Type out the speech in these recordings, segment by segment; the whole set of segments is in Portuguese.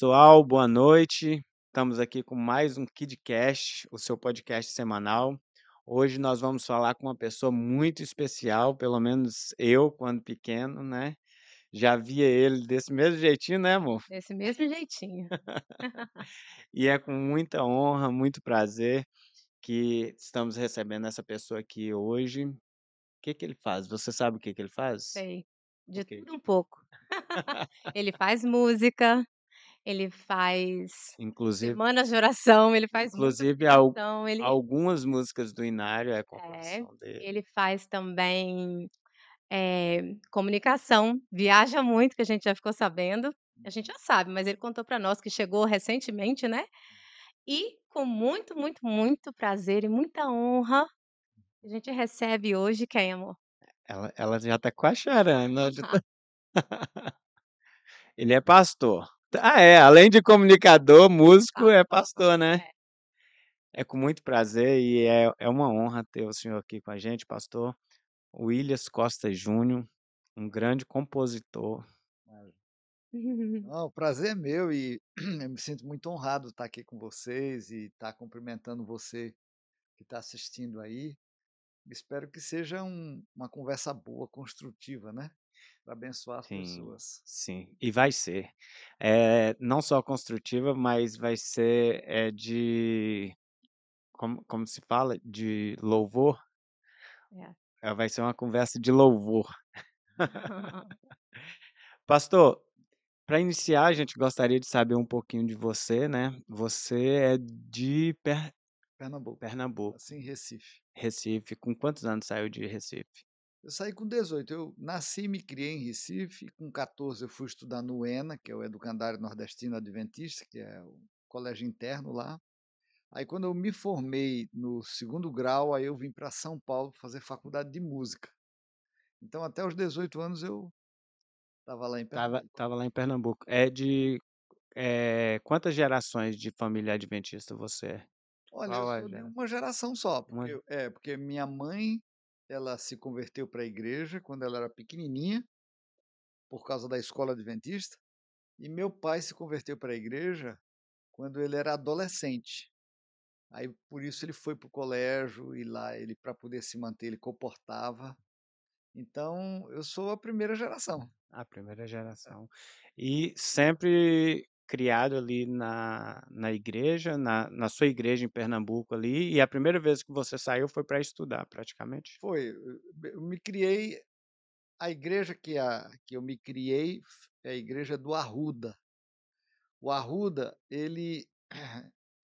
pessoal, boa noite. Estamos aqui com mais um KidCast, o seu podcast semanal. Hoje nós vamos falar com uma pessoa muito especial, pelo menos eu, quando pequeno, né? Já via ele desse mesmo jeitinho, né, amor? Desse mesmo jeitinho. e é com muita honra, muito prazer que estamos recebendo essa pessoa aqui hoje. O que, que ele faz? Você sabe o que, que ele faz? Sei. De okay. tudo um pouco. ele faz música, ele faz inclusive, semanas de oração, ele faz inclusive ele... algumas músicas do Inário é composição é, dele. Ele faz também é, comunicação, viaja muito, que a gente já ficou sabendo, a gente uhum. já sabe, mas ele contou para nós que chegou recentemente, né? E com muito, muito, muito prazer e muita honra, a gente recebe hoje quem, amor? Ela, ela já está quase chorando. Ah. Tá ele é pastor. Ah, é. Além de comunicador, músico, ah, é pastor, né? É. é com muito prazer e é, é uma honra ter o senhor aqui com a gente, pastor Williams Costa Júnior, um grande compositor. Não, o prazer é meu e eu me sinto muito honrado de estar aqui com vocês e estar cumprimentando você que está assistindo aí. Espero que seja um, uma conversa boa, construtiva, né? para abençoar as pessoas. Sim, e vai ser. É, não só construtiva, mas vai ser é, de. Como, como se fala? De louvor. É. Eh, vai ser uma conversa de louvor. Pastor, para iniciar, a gente gostaria de saber um pouquinho de você, né? Você é de per... Pernambuco. Pernambuco. Assim, Recife. Recife. Com quantos anos saiu de Recife? Eu saí com 18. Eu nasci e me criei em Recife. Com 14 eu fui estudar no ENA, que é o Educandário Nordestino Adventista, que é o colégio interno lá. Aí quando eu me formei no segundo grau, aí eu vim para São Paulo fazer faculdade de música. Então até os 18 anos eu estava lá em Pernambuco. Estava lá em Pernambuco. É de é, quantas gerações de família adventista você é? Olha, eu sou uma geração só, porque, uma... é, porque minha mãe ela se converteu para a igreja quando ela era pequenininha, por causa da escola adventista, e meu pai se converteu para a igreja quando ele era adolescente. Aí por isso ele foi para o colégio e lá ele para poder se manter ele comportava. Então eu sou a primeira geração. A primeira é. geração. E sempre criado ali na, na igreja, na, na sua igreja em Pernambuco ali, e a primeira vez que você saiu foi para estudar, praticamente? Foi. Eh, eu me criei, a igreja que, a, que eu me criei é a igreja do Arruda. O Arruda, ele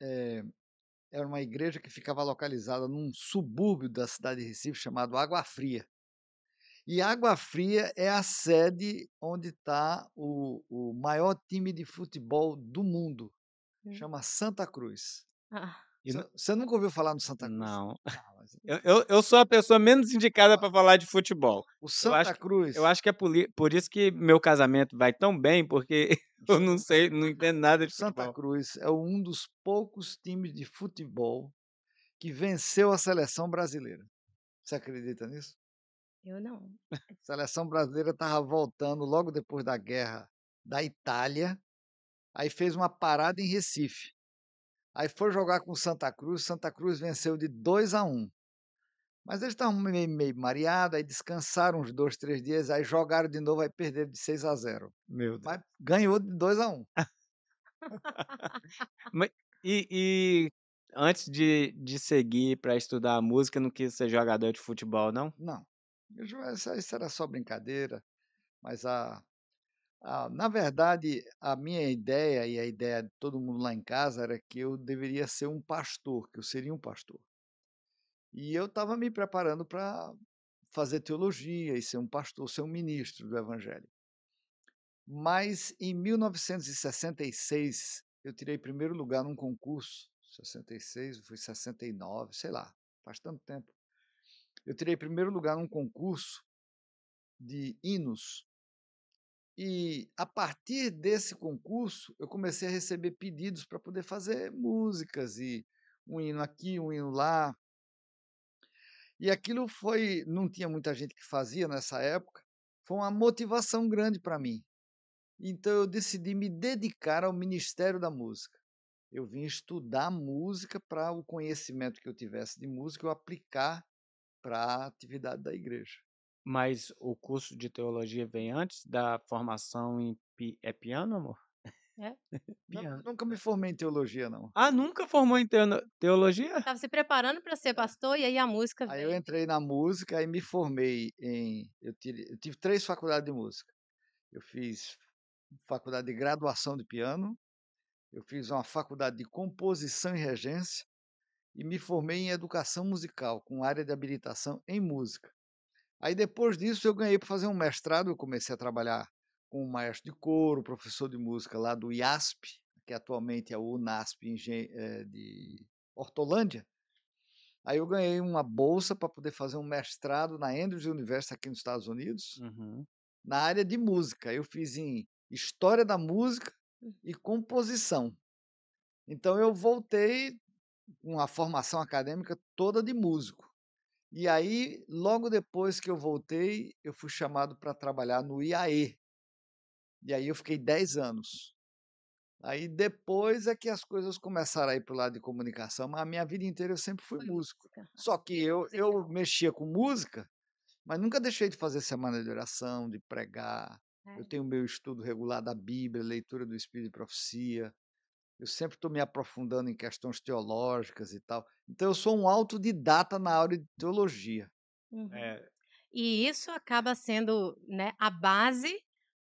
é, era uma igreja que ficava localizada num subúrbio da cidade de Recife chamado Água Fria. E Água Fria é a sede onde está o, o maior time de futebol do mundo. Hum. Chama Santa Cruz. Ah. você nunca ouviu falar no Santa Cruz? Não. Ah, eu, eu, eu sou a pessoa menos indicada para falar de futebol. O Santa eu acho, Cruz. Eu acho que é por, por, isso que meu casamento vai tão bem, porque eu não sei, não entendo nada de Santa futebol. Santa Cruz é um dos poucos times de futebol que venceu a seleção brasileira. Você acredita nisso? Eu não. A seleção brasileira estava voltando logo depois da guerra da Itália, aí fez uma parada em Recife. Aí foi jogar com Santa Cruz, Santa Cruz venceu de 2 a 1. Um. Mas eles estavam meio, meio mareados, aí descansaram uns dois, três dias, aí jogaram de novo, aí perderam de 6 a 0. Meu Deus. Mas ganhou de 2 a 1. Um. e, e, antes de, de seguir para estudar música, não quis ser jogador de futebol, não? Não. Isso era só brincadeira, mas a, a, na verdade a minha ideia e a ideia de todo mundo lá em casa era que eu deveria ser um pastor, que eu seria um pastor. E eu estava me preparando para fazer teologia e ser um pastor, ser um ministro do Evangelho. Mas em 1966 eu tirei primeiro lugar num concurso, 66, foi 69, sei lá, faz tanto tempo. Eu tirei primeiro lugar num concurso de hinos. E a partir desse concurso, eu comecei a receber pedidos para poder fazer músicas e um hino aqui, um hino lá. E aquilo foi, não tinha muita gente que fazia nessa época, foi uma motivação grande para mim. Então eu decidi me dedicar ao Ministério da Música. Eu vim estudar música para o conhecimento que eu tivesse de música eu aplicar para a atividade da igreja. Mas o curso de teologia vem antes da formação em pi... é piano, amor? É? Piano. Nunca me formei em teologia, não. Ah, nunca formou em teologia? Estava se preparando para ser tá. pastor e aí a música. Veio. Aí eu entrei na música e me formei em. Eu, tive, eu tive três faculdades de música. Eu fiz faculdade de graduação de piano, eu fiz uma faculdade de composição e regência e me formei em educação musical, com área de habilitação em música. Aí depois disso eu ganhei para fazer um mestrado, eu comecei a trabalhar com um maestro de coro, professor de música lá do IASP, que atualmente é o UNASP eh, de Hortolândia. Aí eu ganhei uma bolsa para poder fazer um mestrado na Andrews University aqui nos Estados Unidos, uhum. na área de música. Eu fiz em História da Música e Composição. Então eu voltei uma formação acadêmica toda de músico. E aí, logo depois que eu voltei, eu fui chamado para trabalhar no IAE. E aí eu fiquei 10 anos. Aí depois é que as coisas começaram a ir para o lado de comunicação, mas a minha vida inteira eu sempre fui músico. Ah, Só que eu, eu mexia com música, mas nunca deixei de fazer semana de oração, de pregar. Eu é. tenho meu estudo regular da Bíblia, leitura do Espírito e Profecia. Eu sempre estou me aprofundando em questões teológicas e tal. Então, eu sou um autodidata na área de teologia. Uhum. É... E isso acaba sendo né, a base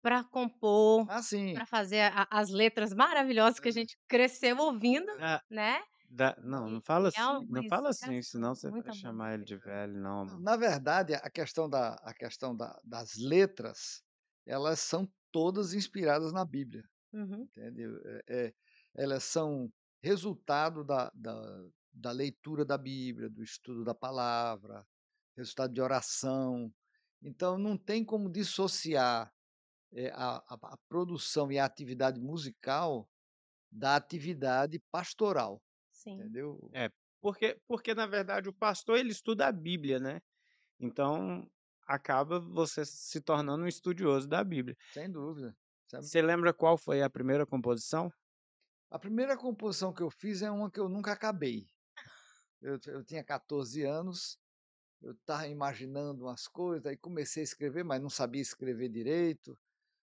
para compor, ah, para fazer a, as letras maravilhosas que a é. gente cresceu ouvindo, é. né? Da, não, não fala é assim, não fala assim, senão você vai chamar ele de velho, não. Hum. Na verdade, a questão, da, a questão da, das letras, elas são todas inspiradas na Bíblia. Uhum. Entende? É, é, elas são resultado da, da, da leitura da Bíblia, do estudo da palavra, resultado de oração. Então, não tem como dissociar é, a, a, produção e a atividade musical da atividade pastoral. Sim. Entendeu? É, porque, porque, na verdade, o pastor ele estuda a Bíblia, né? Então, acaba você se tornando um estudioso da Bíblia. Sem dúvida. Sabe? Você lembra qual foi a primeira composição? A primeira composição que eu fiz é uma que eu nunca acabei. Eu, eu tinha 14 anos, eu estava imaginando umas coisas, aí comecei a escrever, mas não sabia escrever direito.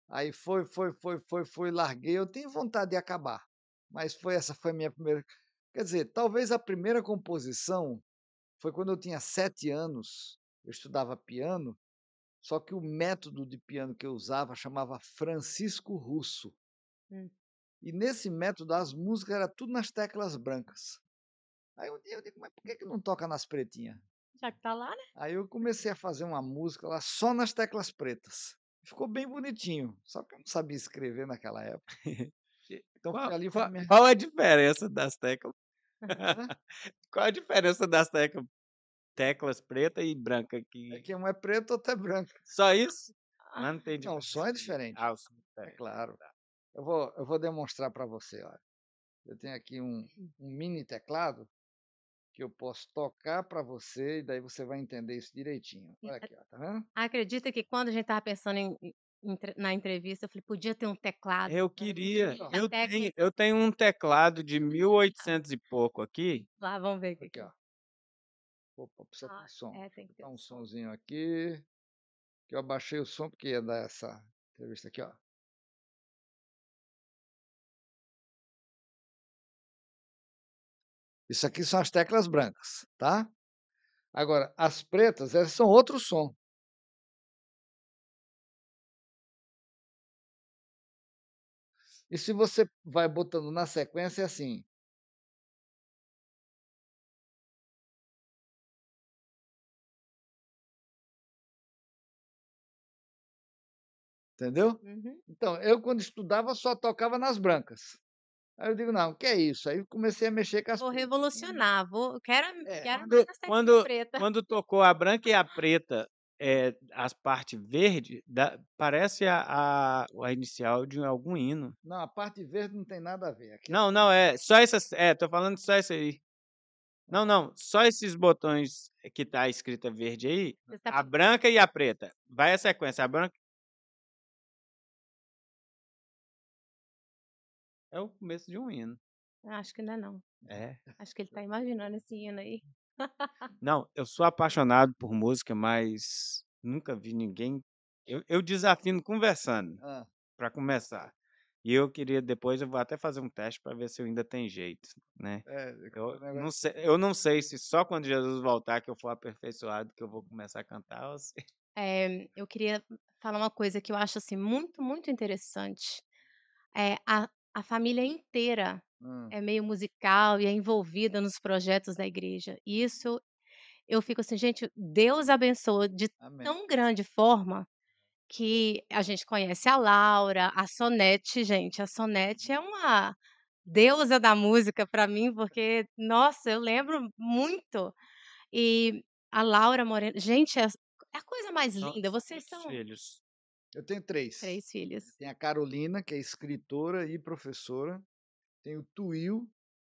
Aí foi, foi, foi, foi, foi, larguei. Eu tenho vontade de acabar, mas foi essa foi a minha primeira. Quer dizer, talvez a primeira composição foi quando eu tinha sete anos. Eu estudava piano, só que o método de piano que eu usava chamava Francisco Russo. Hum. E nesse método, as músicas eram tudo nas teclas brancas. Aí um dia eu digo, mas por que, que não toca nas pretinhas? Já que tá lá, né? Aí eu comecei a fazer uma música lá só nas teclas pretas. Ficou bem bonitinho, só que eu não sabia escrever naquela época. Então qual, ali qual, minha... qual a diferença das teclas? qual a diferença das teclas? Teclas preta e branca que É que uma é preta, outra é branca. Só isso? Ah, não tem Não, o som é diferente. Ah, o som é, é claro. Tá. Eu vou, eu vou demonstrar para você. Olha. Eu tenho aqui um, hum. um mini teclado que eu posso tocar para você e daí você vai entender isso direitinho. Olha aqui, ó, tá vendo? Acredita que quando a gente estava pensando em, em, na entrevista, eu falei, podia ter um teclado. Eu queria. Eu tenho, eu tenho um teclado de 1800 e pouco aqui. Lá, vamos ver aqui. aqui ó. É. Opa, precisa ah, ter som. É, tem que ter um somzinho aqui. Que eu abaixei o som porque ia dar essa entrevista aqui, ó. Isso aqui são as teclas brancas, tá? Agora, as pretas, elas são outro som. E se você vai botando na sequência, é assim. Entendeu? Uhum. Então, eu quando estudava só tocava nas brancas. Aí eu digo, não, que é isso? Aí comecei a mexer com as. Vou assim. revolucionar, vou, quero, é, quero quando, quando, preta. Quando tocou a branca e a preta, é, as partes verde da, parece a, a, a, inicial de algum hino. Não, a parte verde não tem nada a ver. Aqui. É não, não, é só essas. É, tô falando só isso aí. Não, não, só esses botões que tá escrita verde aí, tá a branca e a preta. Vai a sequência, a branca, É o começo de um hino. Acho que não é não. É. Acho que ele tá imaginando esse hino aí. Não, eu sou apaixonado por música, mas nunca vi ninguém. Eu, eu desafino conversando, ah. para começar. E eu queria depois, eu vou até fazer um teste para ver se eu ainda tem jeito, né? É, eu, não sei, eu não sei se só quando Jesus voltar que eu for aperfeiçoado que eu vou começar a cantar. Ou se... é, eu queria falar uma coisa que eu acho assim muito, muito interessante. É, a, a família inteira hum. é meio musical e é envolvida nos projetos da igreja. E isso eu fico assim, gente, Deus abençoa de Amém. tão grande forma que a gente conhece a Laura, a Sonete, gente, a Sonete uhum. é uma deusa da música para mim, porque nossa, eu lembro muito. E a Laura Moreno, gente, é, é a coisa mais linda. Vocês são filhos. Eu tenho três. Três filhas. Tem a Carolina, que é escritora e professora. Tem o Tuil,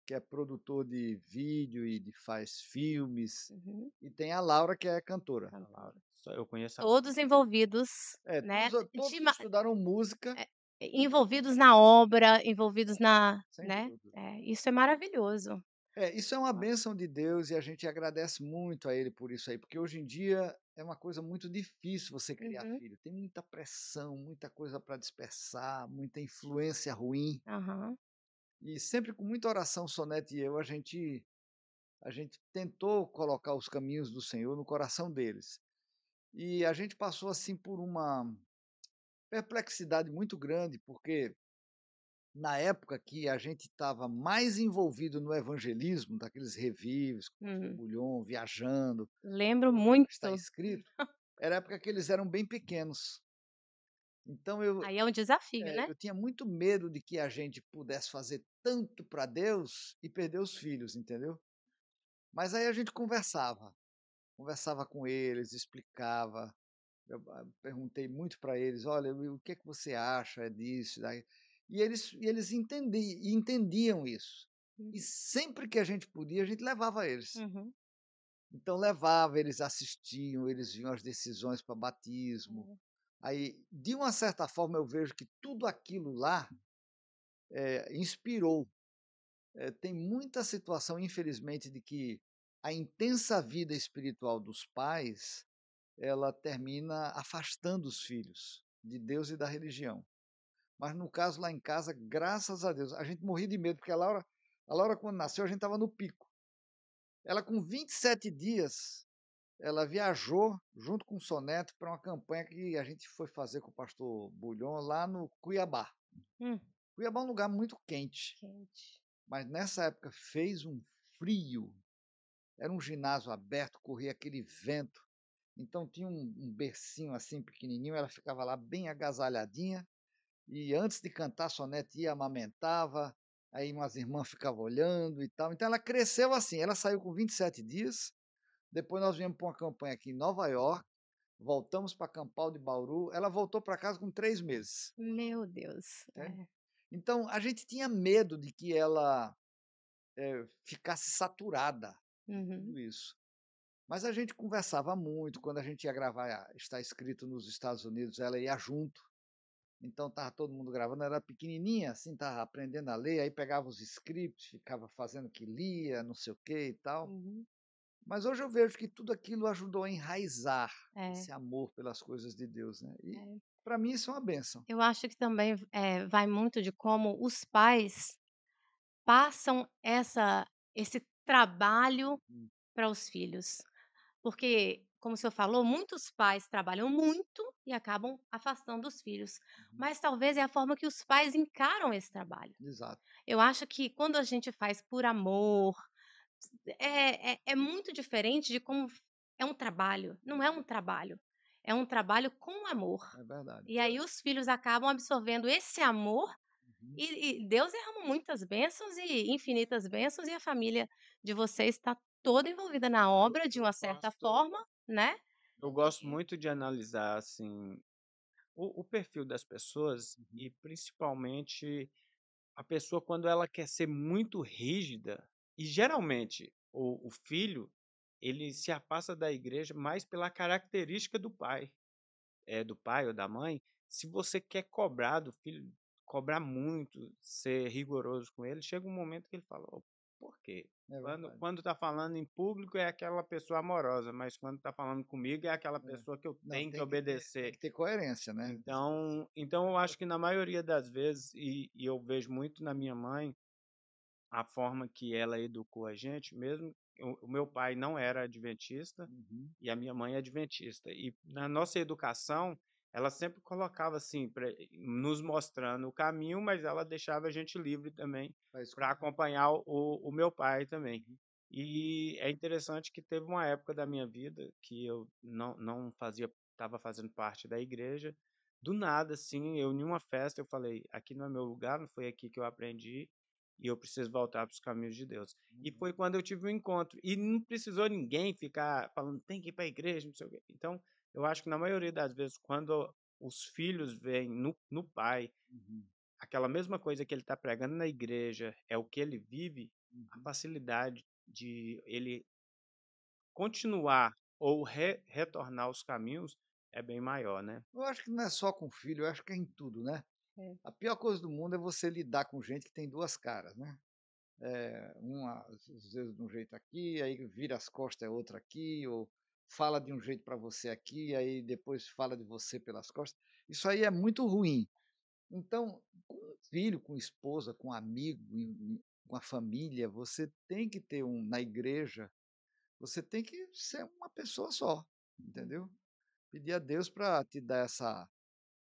que é produtor de vídeo e de faz filmes. Uhum. E tem a Laura, que é cantora. A Laura. Só eu conheço a... Todos envolvidos. É, né? todos, todos de... estudaram música. É, envolvidos na obra, envolvidos na. né? É, isso é maravilhoso. É, isso é uma bênção de Deus e a gente agradece muito a Ele por isso aí, porque hoje em dia é uma coisa muito difícil você criar uhum. filho. Tem muita pressão, muita coisa para dispersar, muita influência ruim. Uhum. E sempre com muita oração, Sonete e eu, a gente a gente tentou colocar os caminhos do Senhor no coração deles. E a gente passou assim por uma perplexidade muito grande, porque na época que a gente estava mais envolvido no evangelismo, daqueles revives, com uhum. Bulhon, viajando. Lembro muito. Está escrito. Era a época que eles eram bem pequenos. Então eu. Aí é um desafio, é, né? Eu tinha muito medo de que a gente pudesse fazer tanto para Deus e perder os filhos, entendeu? Mas aí a gente conversava. Conversava com eles, explicava. Eu ah, perguntei muito para eles: olha, o que é que você acha disso? Daí e eles, e eles entendiam, entendiam isso. E uhum. sempre que a gente podia, a gente levava eles. Uhum. Então levava, eles assistiam, eles viam as decisões para batismo. Uhum. Aí, de uma certa forma, eu vejo que tudo aquilo lá é, inspirou. É, tem muita situação, infelizmente, de que a intensa vida espiritual dos pais ela termina afastando os filhos de Deus e da religião. Mas no caso lá em casa, graças a Deus, a gente morria de medo, porque a Laura, a Laura quando nasceu, a gente estava no pico. Ela, com 27 dias, ela viajou junto com o Soneto para uma campanha que a gente foi fazer com o pastor Bulhon lá no Cuiabá. Hum. Cuiabá é um lugar muito quente. quente. Mas nessa época fez um frio. Era um ginásio aberto, corria aquele vento. Então tinha um, um bercinho assim pequenininho, ela ficava lá bem agasalhadinha e antes de cantar sonete ia amamentava, aí umas irmãs ficavam olhando e tal. Então ela cresceu assim, ela saiu com 27 dias, depois nós viemos para uma campanha aqui em Nova York, voltamos para Campal de Bauru, ela voltou para casa com três meses. Meu Deus! É. é. Então a gente tinha medo de que ela é, ficasse saturada uhum. tudo isso. Mas a gente conversava muito, quando a gente ia gravar Está Escrito nos Estados Unidos, ela ia junto, então tava todo mundo gravando, era pequenininha, assim, tava aprendendo a ler, aí pegava os scripts, ficava fazendo que lia, não sei o que e tal. Uhum. Mas hoje eu vejo que tudo aquilo ajudou a enraizar é. esse amor pelas coisas de Deus, né? E é. para mim isso é uma benção. Eu acho que também é, vai muito de como os pais passam essa, esse trabalho hum. para os filhos, porque como o senhor falou, muitos pais trabalham muito e acabam afastando os filhos. Uhum. Mas talvez é a forma que os pais encaram esse trabalho. Exato. Eu acho que quando a gente faz por amor, é, é, é muito diferente de como é um trabalho. Não é um trabalho. É um trabalho com amor. É verdade. E aí os filhos acabam absorvendo esse amor uhum. e, e, Deus derrama muitas bênçãos e infinitas bênçãos, e a família de vocês está toda envolvida na obra, de uma certa pastor, forma né? Eu gosto muito de analisar assim o, o perfil das pessoas uhum. e principalmente a pessoa quando ela quer ser muito rígida e geralmente o, o filho ele se afasta da igreja mais pela característica do pai, é, do pai ou da mãe. Se você quer cobrar do filho, cobrar muito, ser rigoroso com ele, chega um momento que ele fala: oh, por quê? É quando, quando tá falando em público é aquela pessoa amorosa, mas quando está falando comigo é aquela é. pessoa que eu Não, tenho que, obedecer. Ter, tem que ter coerência, né? Então, então eu acho que na maioria das vezes, e, e eu vejo muito na minha mãe, a forma que ela educou a gente, mesmo o meu pai não era adventista uhum. e a minha mãe é adventista. E na nossa educação, ela sempre colocava assim, pra, eh, nos mostrando o caminho, mas ela deixava a gente livre também para acompanhar o, o meu pai também. Uhum. E é interessante que teve uma época da minha vida que eu não, não fazia, estava fazendo parte da igreja. Do nada, assim, eu em uma festa eu falei: aqui não é meu lugar, não foi aqui que eu aprendi e eu preciso voltar para os caminhos de Deus. Uhum. E foi quando eu tive o um encontro e não precisou ninguém ficar falando tem que ir para a igreja, não sei o quê. Então eu acho que na maioria das vezes, quando os filhos veem no, no pai uhum. aquela mesma coisa que ele está pregando na igreja, é o que ele vive, uhum. a facilidade de ele continuar ou re, retornar aos caminhos é bem maior, né? Eu acho que não é só com filho, eu acho que é em tudo, né? É. A pior coisa do mundo é você lidar com gente que tem duas caras, né? É, uma às vezes de um jeito aqui, aí vira as costas é outra aqui, ou fala de um jeito para você aqui, aí depois fala de você pelas costas. Isso aí é muito ruim. Então, com filho, com esposa, com amigo, com a família, você tem que ter um na igreja, você tem que ser uma pessoa só, entendeu? Pedir a Deus para te dar essa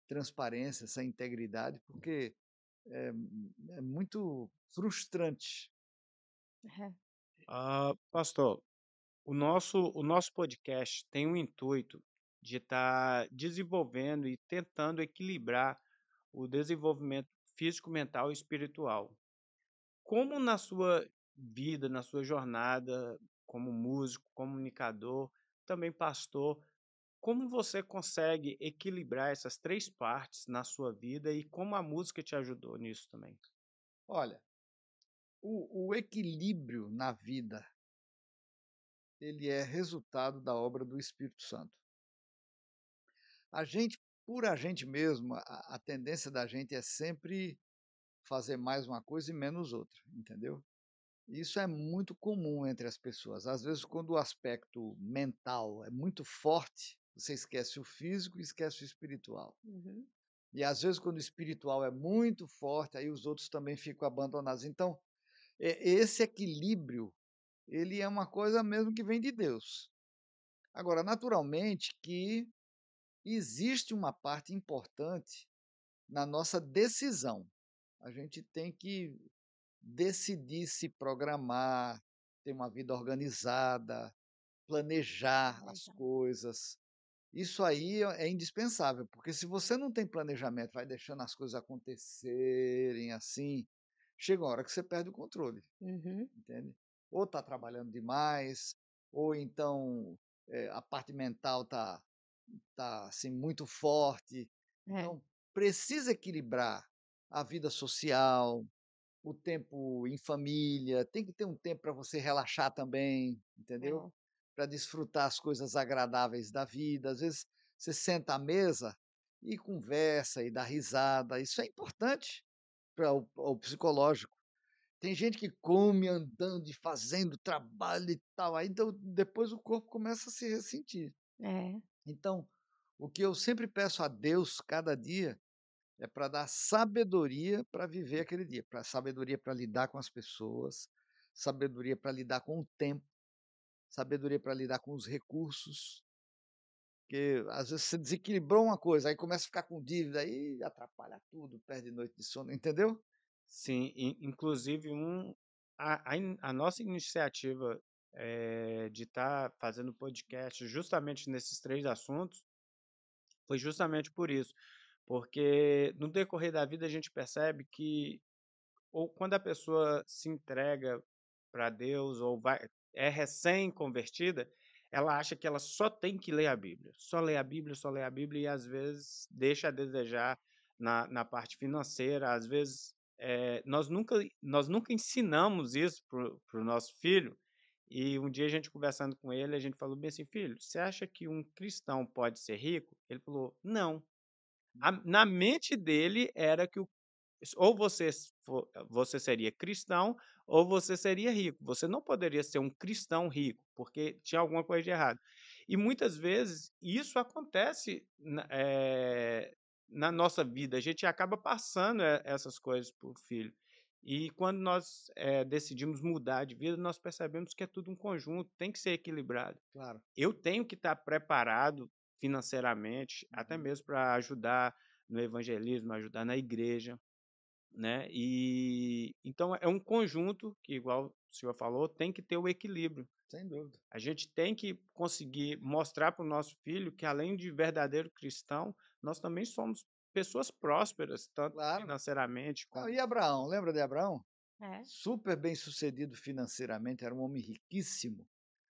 transparência, essa integridade, porque é, é muito frustrante. É. Ah, pastor, o nosso, o nosso podcast tem o intuito de estar tá desenvolvendo e tentando equilibrar o desenvolvimento físico, mental e espiritual. Como na sua vida, na sua jornada como músico, comunicador, também pastor, como você consegue equilibrar essas três partes na sua vida e como a música te ajudou nisso também? Olha, o, o equilíbrio na vida ele é resultado da obra do Espírito Santo. A gente, por a gente mesmo, a, a tendência da gente é sempre fazer mais uma coisa e menos outra, entendeu? Isso é muito comum entre as pessoas. Às vezes, quando o aspecto mental é muito forte, você esquece o físico e esquece o espiritual. Uhum. E às vezes, quando o espiritual é muito forte, aí os outros também ficam abandonados. Então, é, esse equilíbrio ele é uma coisa mesmo que vem de Deus. Agora, naturalmente que existe uma parte importante na nossa decisão. A gente tem que decidir se programar, ter uma vida organizada, planejar as coisas. Isso aí é, é indispensável, porque se você não tem planejamento, vai deixando as coisas acontecerem assim, chega uma hora que você perde o controle. Uhum. Entende? ou está trabalhando demais, ou então é, a parte mental está tá, assim, muito forte. É. Então, precisa equilibrar a vida social, o tempo em família, tem que ter um tempo para você relaxar também, entendeu? É. Para desfrutar as coisas agradáveis da vida. Às vezes você senta à mesa e conversa e dá risada. Isso é importante para o, o psicológico. Tem gente que come andando e fazendo trabalho e tal. Aí então, depois o corpo começa a se ressentir. É. Então, o que eu sempre peço a Deus cada dia é para dar sabedoria para viver aquele dia, para sabedoria para lidar com as pessoas, sabedoria para lidar com o tempo, sabedoria para lidar com os recursos. Porque às vezes você desequilibrou uma coisa, aí começa a ficar com dívida, aí atrapalha tudo, perde noite de sono, entendeu? Sim, inclusive um, a, a a nossa iniciativa é, de estar tá fazendo podcast justamente nesses três assuntos foi justamente por isso. Porque no decorrer da vida a gente percebe que ou quando a pessoa se entrega para Deus ou vai, é recém-convertida, ela acha que ela só tem que ler a Bíblia. Só ler a Bíblia, só ler a Bíblia, e às vezes deixa a desejar na, na parte financeira, às vezes é, nós, nunca, nós nunca ensinamos isso para o nosso filho. E um dia a gente conversando com ele, a gente falou bem assim, filho, você acha que um cristão pode ser rico? Ele falou, não. A, hum. na mente dele era que o, ou você, for, você seria cristão ou você seria rico. Você não poderia ser um cristão rico, porque tinha alguma coisa de errado. E muitas vezes isso acontece é, na nossa vida. A gente acaba passando eh, essas coisas para o filho. E quando nós é, decidimos mudar de vida, nós percebemos que é tudo um conjunto, tem que ser equilibrado. Claro. Eu tenho que estar preparado financeiramente, até uhum. mesmo para ajudar no evangelismo, ajudar na igreja, né? E então é um conjunto que, igual o senhor falou, tem que ter o equilíbrio. Sem dúvida. A gente tem que conseguir mostrar para o nosso filho que, além de verdadeiro cristão, nós também somos pessoas prósperas, tanto claro. financeiramente quanto. e Abraão, lembra de Abraão? É. Super bem sucedido financeiramente, era um homem riquíssimo,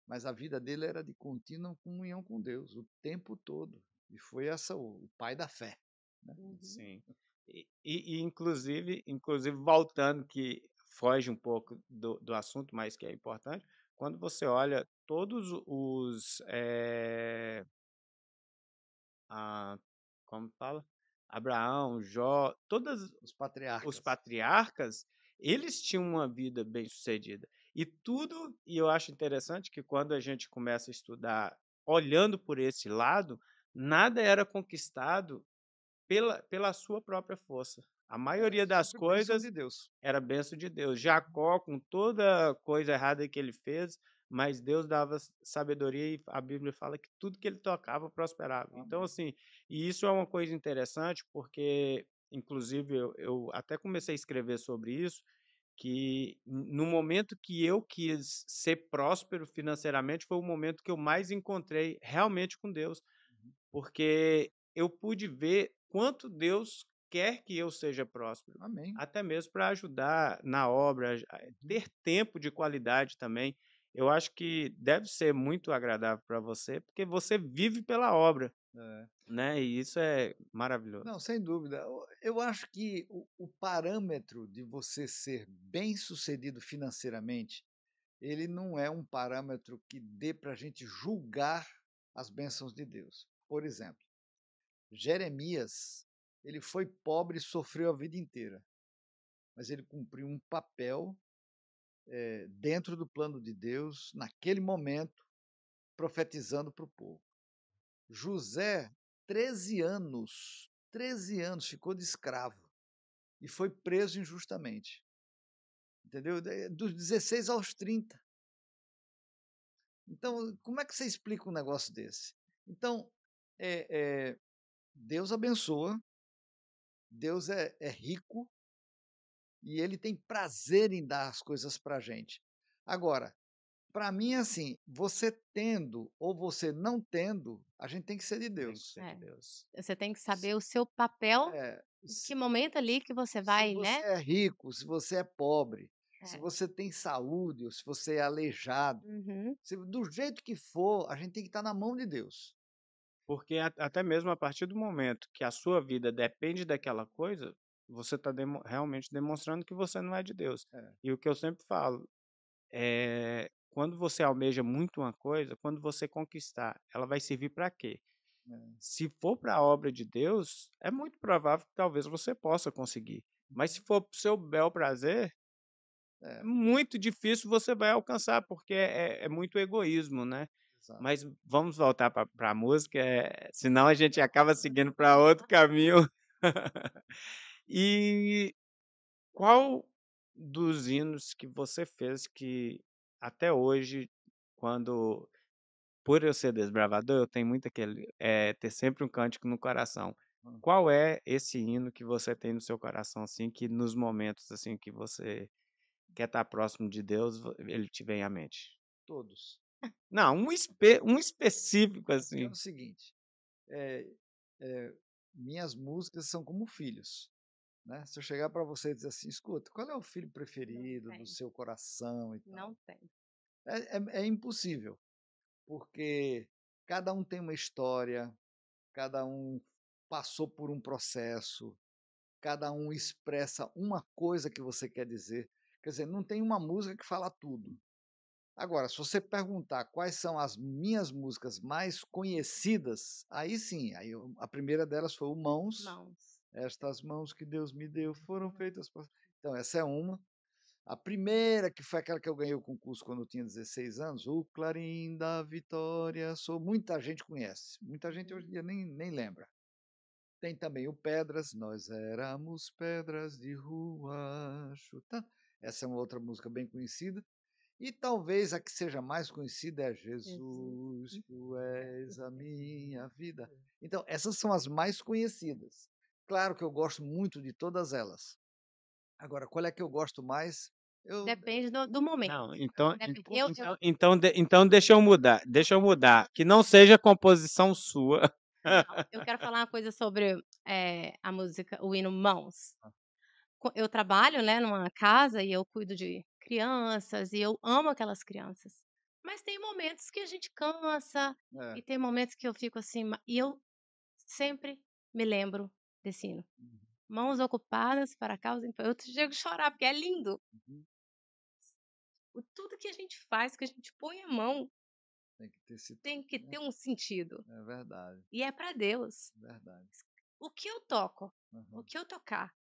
mas a vida dele era de contínua comunhão com Deus o tempo todo. E foi essa o, o pai da fé. Né? Uhum. Sim. E, e, inclusive, inclusive voltando que foge um pouco do, do assunto, mas que é importante, quando você olha todos os é, a, como fala? Abraão, Jó, todos os patriarcas. os patriarcas, eles tinham uma vida bem sucedida. E tudo, e eu acho interessante que quando a gente começa a estudar olhando por esse lado, nada era conquistado pela, pela sua própria força. A maioria das coisas de Deus. era benção de Deus. Jacó, com toda coisa errada que ele fez, mas Deus dava sabedoria e a Bíblia fala que tudo que ele tocava prosperava. Então, assim, e isso é uma coisa interessante porque, inclusive, eu, eu até comecei a escrever sobre isso, que no momento que eu quis ser próspero financeiramente foi o momento que eu mais encontrei realmente com Deus, uhum. porque eu pude ver quanto Deus quer que eu seja próspero. Amém. Até mesmo para ajudar na obra, uhum. ter tempo de qualidade também eu acho que deve ser muito agradável para você, porque você vive pela obra. É. Né? E isso é maravilhoso. Não, sem dúvida. Eu acho que o, o parâmetro de você ser bem sucedido financeiramente, ele não é um parâmetro que dê para a gente julgar as bênçãos de Deus. Por exemplo, Jeremias, ele foi pobre e sofreu a vida inteira, mas ele cumpriu um papel é, dentro do plano de Deus, naquele momento, profetizando para o povo. José, 13 anos, 13 anos ficou de escravo e foi preso injustamente. Entendeu? Dos 16 aos 30. Então, como é que você explica um negócio desse? Então, é, é, Deus abençoa, Deus é, é rico, e ele tem prazer em dar as coisas para a gente. Agora, para mim, assim, você tendo ou você não tendo, a gente tem que ser de Deus. Ser é. de Deus. Você tem que saber o seu papel, é. que momento ali que você vai, né? Se você né? é rico, se você é pobre, é. se você tem saúde ou se você é aleijado, uhum. se, do jeito que for, a gente tem que estar tá na mão de Deus. Porque a, até mesmo a partir do momento que a sua vida depende daquela coisa, você está demo realmente demonstrando que você não é de Deus. É. E o que eu sempre falo é quando você almeja muito uma coisa, quando você conquistar, ela vai servir para quê? É. Se for para a obra de Deus, é muito provável que talvez você possa conseguir. Mas se for para o seu bel prazer, é muito difícil você vai alcançar, porque é, é muito egoísmo, né? Exato. Mas vamos voltar para a música, é, senão a gente acaba seguindo para outro caminho. E qual dos hinos que você fez que até hoje, quando por eu ser desbravador, eu tenho muito aquele é, ter sempre um cântico no coração. Hum. Qual é esse hino que você tem no seu coração assim que nos momentos assim que você quer estar próximo de Deus, ele te vem à mente? Todos. Não, um, espe um específico é assim. É o seguinte, é, é, minhas músicas são como filhos. Né? Se eu chegar para você e dizer assim, escuta, qual é o filho preferido do seu coração e tal? Não tem. É, é, é, impossível, porque cada um tem uma história, cada um passou por um processo, cada um expressa uma coisa que você quer dizer. Quer dizer, não tem uma música que fala tudo. Agora, se você perguntar quais são as minhas músicas mais conhecidas, aí sim, aí eu, a primeira delas foi o Mãos. Mãos estas mãos que Deus me deu foram feitas para. Então, essa é uma. A primeira, que foi aquela que eu ganhei o concurso quando eu tinha 16 anos, O Clarim da Vitória Sou. Muita gente conhece, muita gente hoje em dia nem, nem lembra. Tem também o Pedras, Nós Éramos Pedras de Rua. Chuta. Tá? Essa é uma outra música bem conhecida. E talvez a que seja mais conhecida é Jesus, tu és a minha vida. É. Então, essas são as mais conhecidas. Claro que eu gosto muito de todas elas. Agora, qual é que eu gosto mais? Eu... Depende do, do momento. Não, então, Depende, então, eu, então, eu... então, de, então, deixa eu mudar. Deixa eu mudar. Que não seja composição sua. eu quero falar uma coisa sobre é, a música, o hino Mãos. Ah. Eu trabalho né, numa casa e eu cuido de crianças e eu amo aquelas crianças. Mas tem momentos que a gente cansa é. e tem momentos que eu fico assim. E eu sempre me lembro Tecido, Uhum. Mãos ocupadas para a causa. Eu chego a chorar, porque é lindo. Uhum. Tudo que a gente faz, que a gente põe a mão, tem que ter, tem que né? ter um sentido. É verdade. E é para Deus. É verdade. O que eu toco, uhum. o que eu tocar,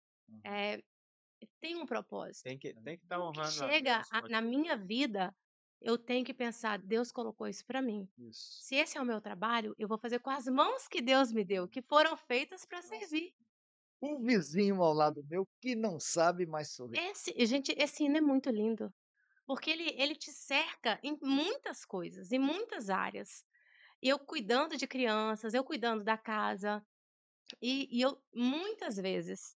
é, tem um propósito. Tem que, tem que estar tá honrando. Chega a, na minha vida eu tenho que pensar, Deus colocou isso para mim. Isso. Se esse é o meu trabalho, eu vou fazer com as mãos que Deus me deu, que foram feitas para servir. Um vizinho ao lado meu que não sabe mais sobre Esse, gente, esse hino é muito lindo, porque ele, ele te cerca em muitas coisas, em muitas áreas. Eu cuidando de crianças, eu cuidando da casa, e, e eu muitas vezes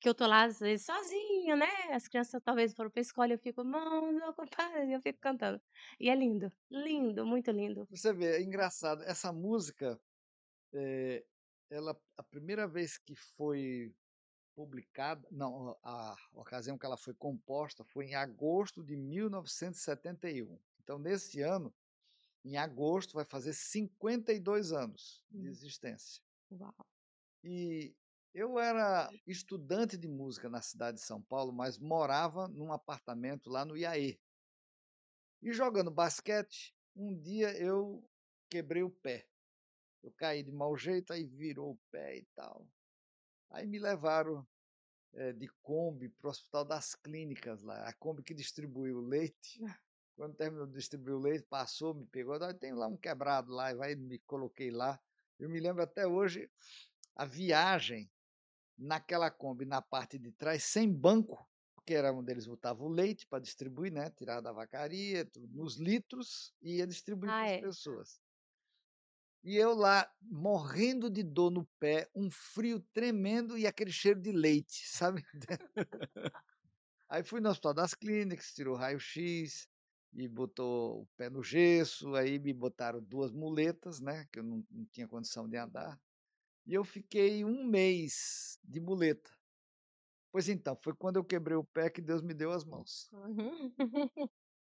que eu tô lá, às vezes, sozinha, né? As crianças talvez foram pra escola e eu fico, mão, não e eu fico cantando. E é lindo, lindo, muito lindo. Você vê, é engraçado, essa música, é, ela, a primeira vez que foi publicada, não, a, a ocasião que ela foi composta foi em agosto de 1971. Então, nesse ano, em agosto, vai fazer 52 anos de hum. existência. Uau! E eu era estudante de música na cidade de São Paulo, mas morava num apartamento lá no Iaê. E jogando basquete, um dia eu quebrei o pé. Eu caí de mau jeito, aí virou o pé e tal. Aí me levaram é, de Kombi para o Hospital das Clínicas lá. A Kombi que distribuiu leite. Ah. Quando terminou de distribuir o leite, passou, me pegou. Ah, tem lá um quebrado lá, e vai me coloquei lá. Eu me lembro até hoje a viagem naquela Kombi, na parte de trás, sem banco, porque era onde eles botavam o leite para distribuir, né? Tirar da vacaria, tudo, nos litros, e ia distribuir ah, para as é. pessoas. E eu lá, morrendo de dor no pé, um frio tremendo e aquele cheiro de leite, sabe? Aí fui no Hospital das Clínicas, tirou raio-x, e botou o pé no gesso, aí me botaram duas muletas, né, que eu não, não tinha condição de andar e eu fiquei um mês de muleta. Pois então, foi quando eu quebrei o pé que Deus me deu as mãos. Uhum.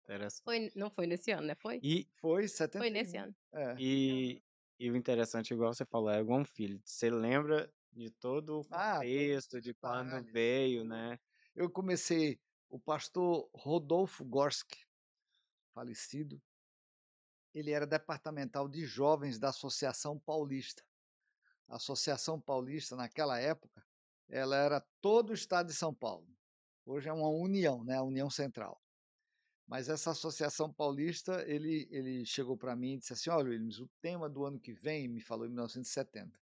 Interessante. Foi, não foi nesse ano, né? Foi? E, foi, 71. Foi nesse ano. É. E, e o interessante, igual você falou, é igual um filho. Você lembra de todo o ah, contexto, ah, de quando ah, veio, né? Eu comecei, o pastor Rodolfo Gorski, falecido, ele era departamental de jovens da Associação Paulista a Associação Paulista naquela época, ela era todo o estado de São Paulo. Hoje é uma união, né, a União Central. Mas essa Associação Paulista, ele, ele chegou para mim e disse assim: olha, Williams, o tema do ano que vem, me falou em 1970,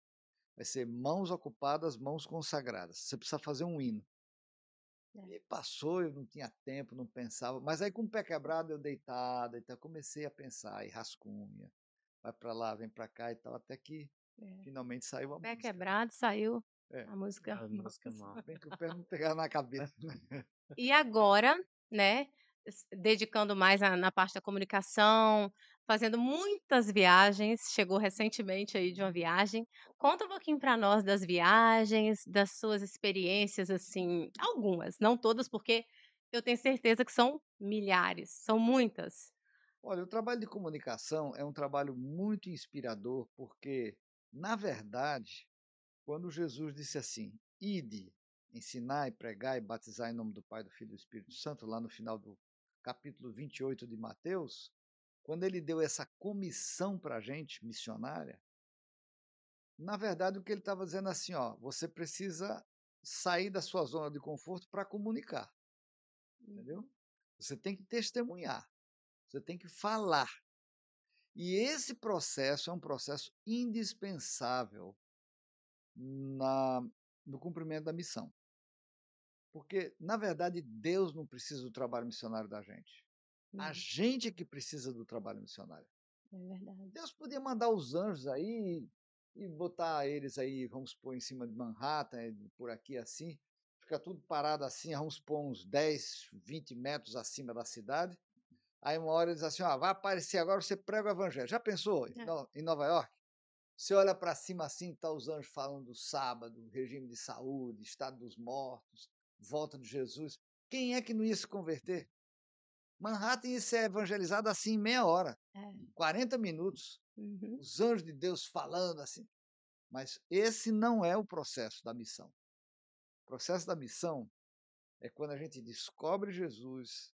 vai ser mãos ocupadas, mãos consagradas. Você precisa fazer um hino. É. E passou, eu não tinha tempo, não pensava. Mas aí, com o pé quebrado, eu deitado, então comecei a pensar, e rascunha, vai para lá, vem para cá e tal, até que é. Finalmente saiu a Pé música. Pé quebrado, saiu é. a música. A música mal. Bem que o pé não pegava na cabeça. Né? E agora, né? Dedicando mais a, na parte da comunicação, fazendo muitas viagens. Chegou recentemente aí de uma uhum. viagem. Conta um pouquinho para nós das viagens, das suas experiências, assim, algumas, não todas, porque eu tenho certeza que são milhares, são muitas. Olha, o trabalho de comunicação é um trabalho muito inspirador, porque na verdade, quando Jesus disse assim: Ide, ensinai, pregai, batizai em nome do Pai, do Filho e do Espírito Santo, lá no final do capítulo 28 de Mateus, quando ele deu essa comissão para a gente, missionária, na verdade o que ele estava dizendo é assim: ó, você precisa sair da sua zona de conforto para comunicar. Hum. Entendeu? Você tem que testemunhar, você tem que falar. E esse processo é um processo indispensável na, no cumprimento da missão. Porque, na verdade, Deus não precisa do trabalho missionário da gente. Uhum. A gente é que precisa do trabalho missionário. É verdade. Deus podia mandar os anjos aí e botar eles aí, vamos pôr em cima de Manhattan, eh, por aqui assim, fica tudo parado assim, vamos pôr uns 10, 20 metros acima da cidade, Aí uma hora diz assim: ó, vai aparecer agora, você prega o evangelho. Já pensou em é. Nova York? Você olha para cima assim, está os anjos falando do sábado, regime de saúde, estado dos mortos, volta de Jesus. Quem é que não ia se converter? Manhattan ia ser evangelizado assim em meia hora, é. 40 minutos. Uhum. Os anjos de Deus falando assim. Mas esse não é o processo da missão. O processo da missão é quando a gente descobre Jesus,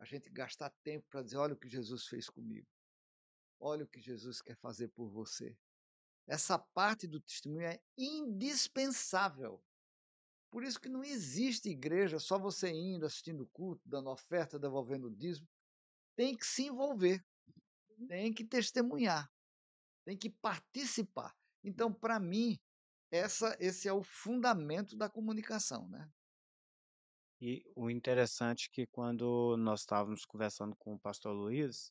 a gente gastar tempo para dizer: olha o que Jesus fez comigo, olha o que Jesus quer fazer por você. Essa parte do testemunho é indispensável. Por isso que não existe igreja só você indo, assistindo o culto, dando oferta, devolvendo o dízimo. Tem que se envolver, uhum. tem que testemunhar, tem que participar. Então, para mim, essa, esse é o fundamento da comunicação, né? E o interessante é que quando nós estávamos conversando com o pastor Luiz,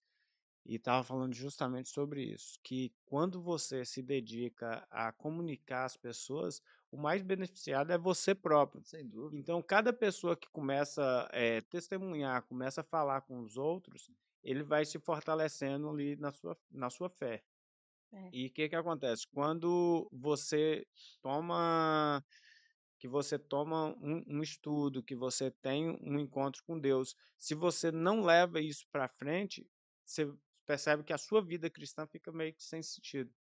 e estava falando justamente sobre isso, que quando você se dedica a comunicar às pessoas, o mais beneficiado é você próprio. Sem dúvida. Então, cada pessoa que começa a eh, é, testemunhar, começa a falar com os outros, ele vai se fortalecendo ali na sua, na sua fé. É. E o que, que acontece? Quando você toma que você toma um, um estudo, que você tem um encontro com Deus. Se você não leva isso para frente, você percebe que a sua vida cristã fica meio que sem sentido.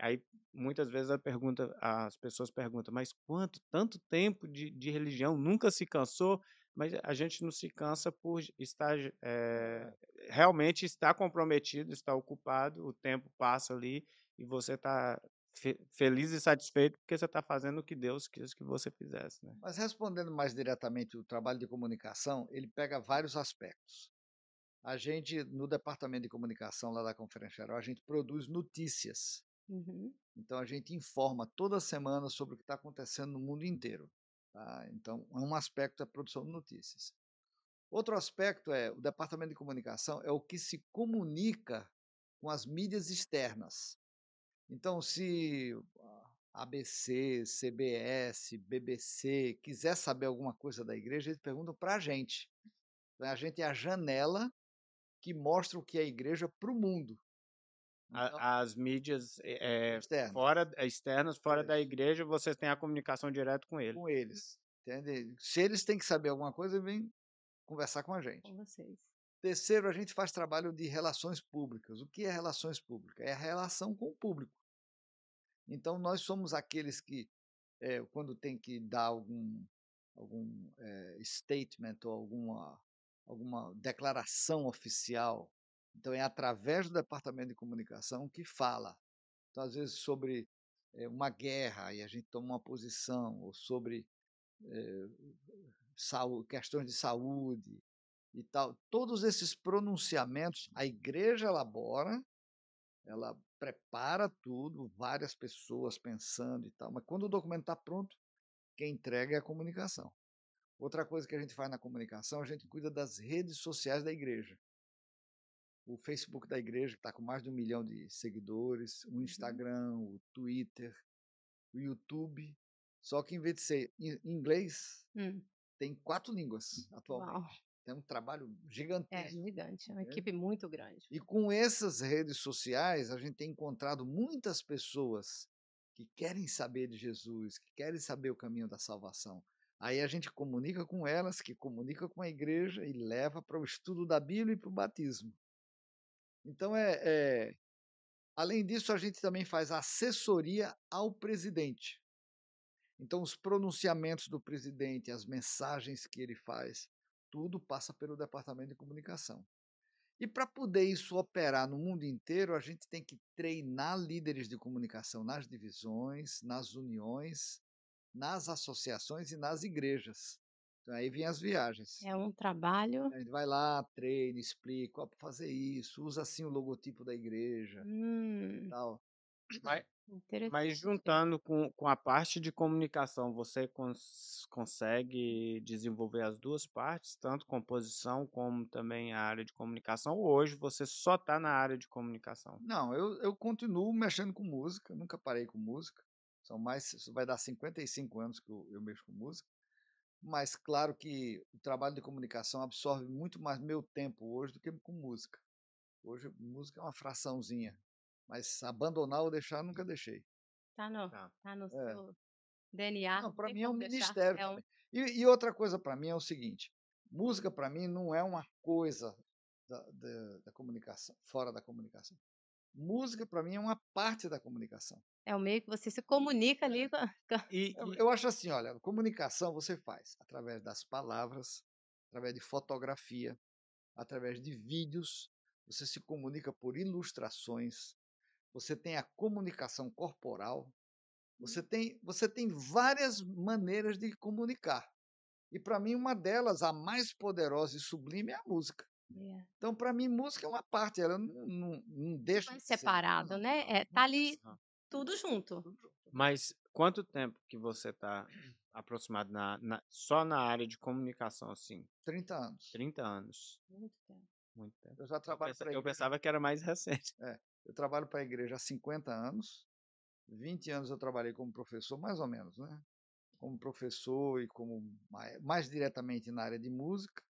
Aí muitas vezes a pergunta, as pessoas perguntam, mas quanto, tanto tempo de, de religião, nunca se cansou? Mas a gente não se cansa por estar é, realmente está comprometido, está ocupado, o tempo passa ali e você está feliz e satisfeito porque você está fazendo o que Deus quis que você fizesse. Né? Mas respondendo mais diretamente, o trabalho de comunicação, ele pega vários aspectos. A gente, no departamento de comunicação lá da Conferência Geral, a gente produz notícias. Uhum. Então, a gente informa toda semana sobre o que está acontecendo no mundo inteiro. Tá? Então, é um aspecto da produção de notícias. Outro aspecto é o departamento de comunicação é o que se comunica com as mídias externas. Então, se ABC, CBS, BBC quiser saber alguma coisa da igreja, eles perguntam para a gente. Então, a gente é a janela que mostra o que é a igreja para o mundo. Então, As mídias é, externas. Fora, eh, externas, fora é. da igreja, vocês têm a comunicação direta com eles. Com eles. Entende? Se eles têm que saber alguma coisa, vem conversar com a gente. Com vocês. Terceiro, a gente faz trabalho de relações públicas. O que é relações públicas? É a relação com o público. Então, nós somos aqueles que, é, quando tem que dar algum, algum é, statement ou alguma, alguma declaração oficial, então é através do departamento de comunicação que fala. Então, às vezes, sobre é, uma guerra e a gente toma uma posição, ou sobre saúde, questões de saúde, e tal. Todos esses pronunciamentos a igreja elabora, ela prepara tudo, várias pessoas pensando e tal, mas quando o documento está pronto, quem entrega é a comunicação. Outra coisa que a gente faz na comunicação, a gente cuida das redes sociais da igreja. O Facebook da igreja que está com mais de um milhão de seguidores, o uhum. Instagram, o Twitter, o YouTube. Só que em vez de ser em inglês, hum. tem quatro línguas atualmente. Uau. É um trabalho é, gigantesco. É gigante, é uma né? equipe muito grande. E com essas redes sociais, a gente tem encontrado muitas pessoas que querem saber de Jesus, que querem saber o caminho da salvação. Aí a gente comunica com elas, que comunica com a igreja e leva para o estudo da Bíblia e para o batismo. Então, é, é, além disso, a gente também faz assessoria ao presidente. Então, os pronunciamentos do presidente, as mensagens que ele faz, tudo passa pelo departamento de comunicação. E para poder isso operar no mundo inteiro, a gente tem que treinar líderes de comunicação nas divisões, nas uniões, nas associações e nas igrejas. Então aí vêm as viagens. É um trabalho. A gente vai lá, treina, explica, ó, fazer isso, usa assim o logotipo da igreja hum. tal. Mas, mas juntando com, com a parte de comunicação, você cons consegue desenvolver as duas partes, tanto composição como também a área de comunicação? Ou hoje você só está na área de comunicação? Não, eu, eu continuo mexendo com música, nunca parei com música. São mais, isso vai dar 55 anos que eu, eu mexo com música. Mas claro que o trabalho de comunicação absorve muito mais meu tempo hoje do que com música. Hoje, música é uma fraçãozinha mas abandonar ou deixar, nunca uhum. deixei. Tá no, tá. Tá no é. seu é. DNA. Não, para mim é um deixar. ministério. É um... E, e, outra coisa para mim é o seguinte: música para mim não é uma coisa da, da, da comunicação, fora da comunicação. Música para mim é uma parte da comunicação. É o meio que você se comunica é. ali. Com... E, eu, eu acho assim, olha, comunicação você faz através das palavras, através de fotografia, através de vídeos, você se comunica por ilustrações, você tem a comunicação corporal, você uhum. tem, você tem várias maneiras de comunicar. E para mim, uma delas, a mais poderosa e sublime, é a música. Yeah. É. Então, para mim, música é uma parte, ela não, não, não tá deixa. Não é de separado, ser. né? É, tá ali tudo junto. Mas quanto tempo que você está aproximado na, na, só na área de comunicação, assim? 30 anos. 30 anos. Muito tempo. Muito tempo. Eu já trabalho eu, pensava, eu pensava que era mais recente. É. Eu trabalho para a igreja há 50 anos. 20 anos eu trabalhei como professor, mais ou menos, né? Como professor e como mais diretamente na área de música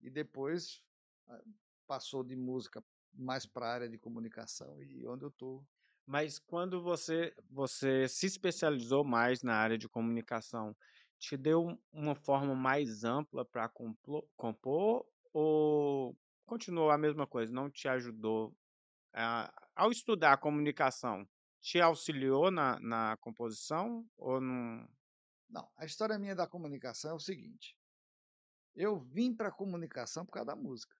e depois ah, passou de música mais para a área de comunicação e onde eu estou. Mas quando você você se especializou mais na área de comunicação, te deu uma forma mais ampla para compor ou continuou a mesma coisa? Não te ajudou a ao estudar a comunicação, te auxiliou na, na composição ou não? Não, a história minha da comunicação é o seguinte. Eu vim para a comunicação por causa da música.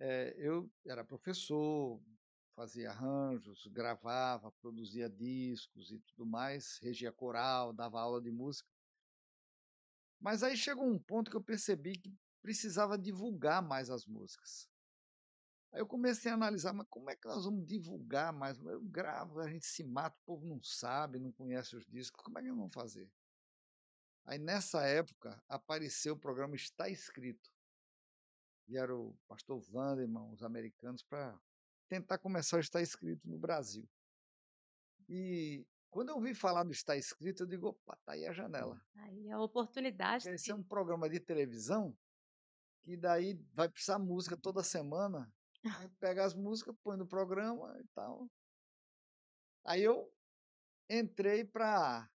É, eu era professor, fazia arranjos, gravava, produzia discos e tudo mais, regia coral, dava aula de música. Mas aí chegou um ponto que eu percebi que precisava divulgar mais as músicas. Aí eu comecei a analisar, mas como é que nós vamos divulgar mais? Eu gravo, a gente se mata, o povo não sabe, não conhece os discos, como é que nós vamos fazer? Aí nessa época apareceu o programa Está Escrito. Vieram o pastor Vanderman, os americanos, para tentar começar o Está Escrito no Brasil. E quando eu ouvi falar do Está Escrito, eu digo, opa, tá aí a janela. Aí é a oportunidade. esse é um programa de televisão que daí vai precisar música toda semana Aí pega as músicas, põe no programa e tal. Aí eu entrei para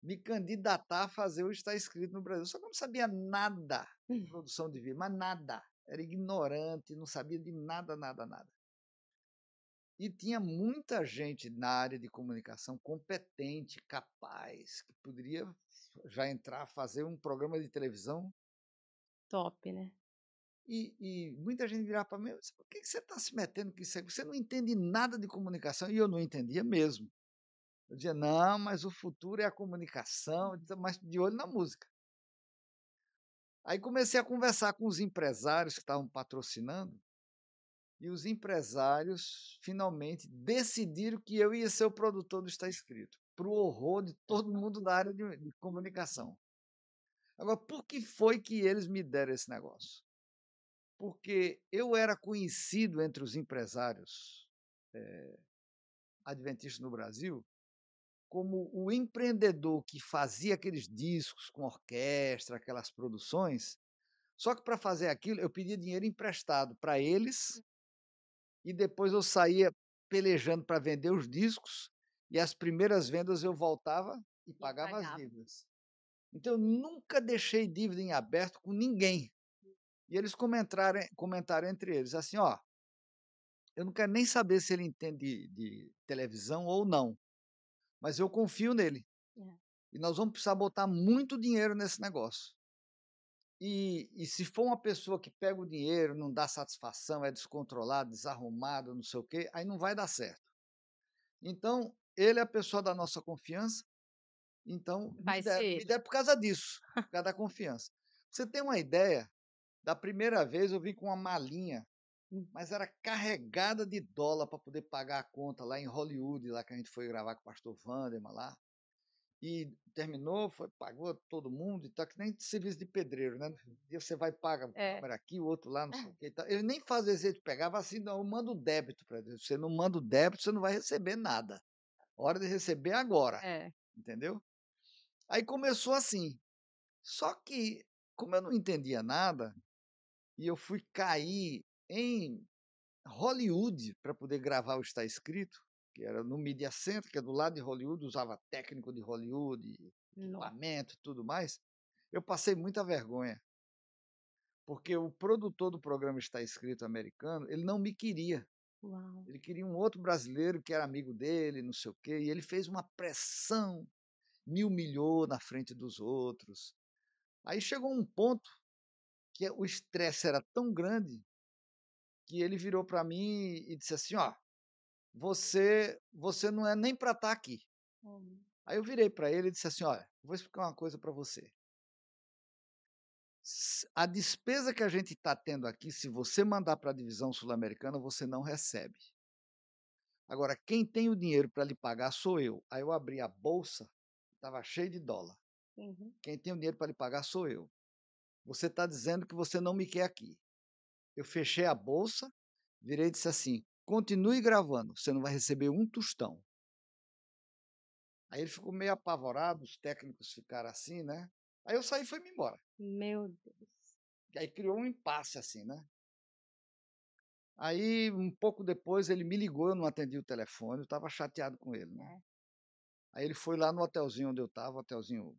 me candidatar a fazer o Está Escrito no Brasil. Só que eu não sabia nada de hum. produção de vídeo, mas nada. Era ignorante, não sabia de nada, nada, nada. E tinha muita gente na área de comunicação competente, capaz, que poderia já entrar, fazer um programa de televisão. Top, né? E, e muita gente virava para mim, por que você está se metendo com isso? Você não entende nada de comunicação. E eu não entendia mesmo. Eu dizia, não, mas o futuro é a comunicação, mas de olho na música. Aí comecei a conversar com os empresários que estavam patrocinando, e os empresários finalmente decidiram que eu ia ser o produtor do Está Escrito, para o horror de todo mundo da área de, de comunicação. Agora, por que foi que eles me deram esse negócio? porque eu era conhecido entre os empresários é, adventistas no Brasil como o empreendedor que fazia aqueles discos com orquestra, aquelas produções. Só que para fazer aquilo, eu pedia dinheiro emprestado para eles e depois eu saía pelejando para vender os discos e as primeiras vendas eu voltava e pagava, pagava. as dívidas. Então eu nunca deixei dívida em aberto com ninguém. E eles comentaram, comentaram entre eles assim: ó, eu não quero nem saber se ele entende de, de televisão ou não, mas eu confio nele. É. E nós vamos precisar botar muito dinheiro nesse negócio. E, e, se for uma pessoa que pega o dinheiro, não dá satisfação, é descontrolado, desarrumado, não sei o quê, aí não vai dar certo. Então, ele é a pessoa da nossa confiança. Então, vai me der, me der por causa disso, por causa da confiança. Você tem uma ideia, da primeira vez eu vim com uma malinha, hum, mas era carregada de dólar para poder pagar a conta lá em Hollywood, lá que a gente foi gravar com o pastor Vanderman lá. E terminou, foi, pagou todo mundo e tal, que nem serviço de pedreiro, né? você vai paga é. aqui, o outro lá, não sei o é. que e tal. Ele nem faz isso, de pegava assim, não, eu mando o débito para ele. Você não manda o débito, você não vai receber nada. Hora de receber agora. É. Entendeu? Aí começou assim. Só que, como eu não entendia nada, e eu fui cair em Hollywood para poder gravar o Está Escrito, que era no Media Center, que é do lado de Hollywood, usava técnico de Hollywood, equipamento e tudo mais. Eu passei muita vergonha, porque o produtor do programa Está Escrito americano, ele não me queria. Uau. Ele queria um outro brasileiro que era amigo dele, não sei o quê, e ele fez uma pressão, me humilhou na frente dos outros. Aí chegou um ponto que o estresse era tão grande que ele virou para mim e disse assim, ó, você você não é nem para estar tá aqui. Uhum. Aí eu virei para ele e disse assim, ó vou explicar uma coisa para você. A despesa que a gente está tendo aqui, se você mandar para a divisão sul-americana, você não recebe. Agora, quem tem o dinheiro para lhe pagar sou eu. Aí eu abri a bolsa, estava cheio de dólar. Uhum. Quem tem o dinheiro para lhe pagar sou eu. Você está dizendo que você não me quer aqui. Eu fechei a bolsa, virei e disse assim: continue gravando, você não vai receber um tostão. Aí ele ficou meio apavorado, os técnicos ficaram assim, né? Aí eu saí e fui-me embora. Meu Deus. Aí criou um impasse assim, né? Aí, um pouco depois, ele me ligou, eu não atendi o telefone, eu estava chateado com ele, né? É. Aí ele foi lá no hotelzinho onde eu estava, hotelzinho,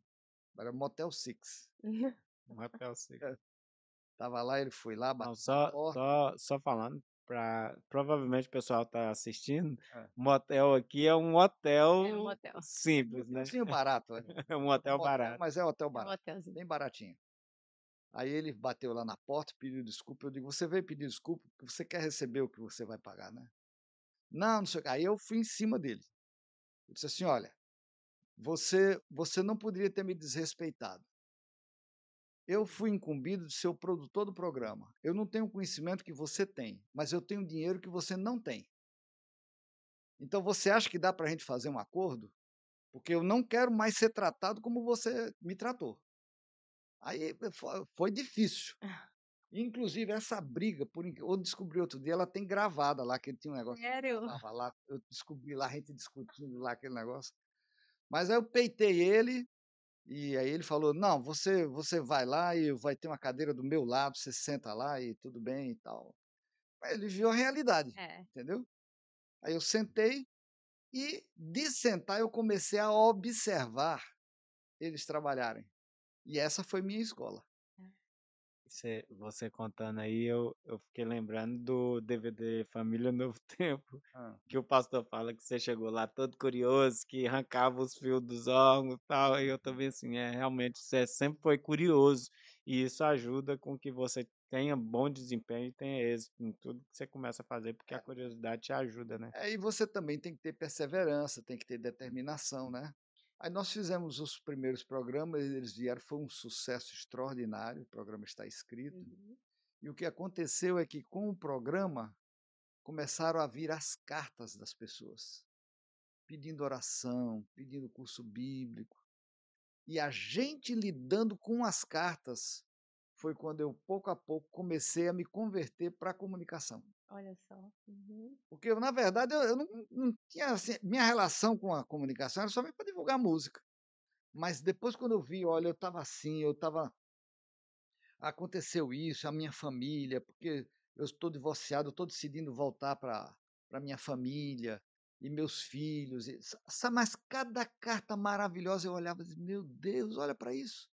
era Motel Six. Um rapel seco. É, tava lá, ele foi lá, bateu. Não, só, só, só falando, pra, provavelmente o pessoal tá assistindo, é. motel aqui é um hotel, é um hotel. simples, né? Sim, barato. Né? é um hotel, hotel barato. Mas é hotel barato, é um bem baratinho. Aí ele bateu lá na porta, pediu desculpa. Eu digo, você veio pedir desculpa porque você quer receber o que você vai pagar, né? Não, não sei o que. Aí eu fui em cima dele. Eu disse assim, olha, você, você não poderia ter me desrespeitado. Eu fui incumbido de ser o produtor do programa. Eu não tenho o conhecimento que você tem, mas eu tenho dinheiro que você não tem. Então você acha que dá para a gente fazer um acordo? Porque eu não quero mais ser tratado como você me tratou. Aí eh, foi difícil. Ah. Inclusive, essa briga, por eu descobri outro dia, ela tem gravada lá, que ele tinha um negócio. Sério? lá, eu descobri lá, a gente discutindo lá aquele negócio. Mas aí eu peitei ele, e aí ele falou: "Não, você você vai lá e vai ter uma cadeira do meu lado, você senta lá e tudo bem e tal". Aí ele viu a realidade, é. entendeu? Aí eu sentei e de sentar eu comecei a observar eles trabalharem. E essa foi minha escola. Você, você contando aí, eu, eu fiquei lembrando do DVD Família Novo Tempo, ah. que o pastor fala que você chegou lá todo curioso, que arrancava os fios dos órgãos e tal. E eu também, assim, é, realmente, você sempre foi curioso. E isso ajuda com que você tenha bom desempenho e tenha êxito em tudo que você começa a fazer, porque a é. curiosidade te ajuda, né? É, e você também tem que ter perseverança, tem que ter determinação, né? Aí nós fizemos os primeiros programas, eles vieram, foi um sucesso extraordinário, o programa está escrito. Né. Uhum. E o que aconteceu é que, com o programa, começaram a vir as cartas das pessoas, pedindo oração, pedindo curso bíblico. E a gente lidando com as cartas foi quando eu, pouco a pouco, comecei a me converter para a comunicação. Olha só. Uhum. Porque, na verdade, eu, eu não, não, tinha. Assim, minha relação com a comunicação era só para divulgar música. Mas depois, quando eu vi, olha, eu estava assim, eu estava. Aconteceu isso, a minha família, porque eu estou divorciado, estou decidindo voltar para a minha família e meus filhos. E, mas cada carta maravilhosa eu olhava e dizia: Meu Deus, olha para isso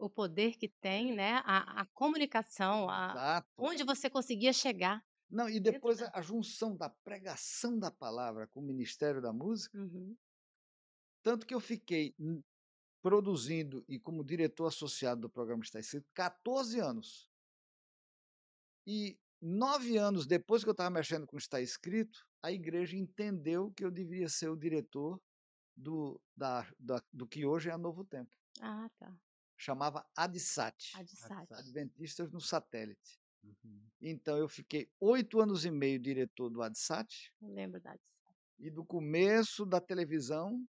o poder que tem, né? A, a comunicação, a, onde você conseguia chegar. Não, e depois a, junção da pregação da palavra com o Ministério da Música. Uhum. Tanto que eu fiquei produzindo e como diretor associado do programa Está Escrito 14 anos. E nove anos depois que eu estava mexendo com Está Escrito, a igreja entendeu que eu deveria ser o diretor do, da, da, do que hoje é a Novo Tempo. Ah, tá. Chamava ADSAT. ADSAT. Adventistas no Satélite. Uhum. Então eu fiquei oito anos e meio diretor do ADSAT. Eu lembro da ADSAT. E do começo da televisão,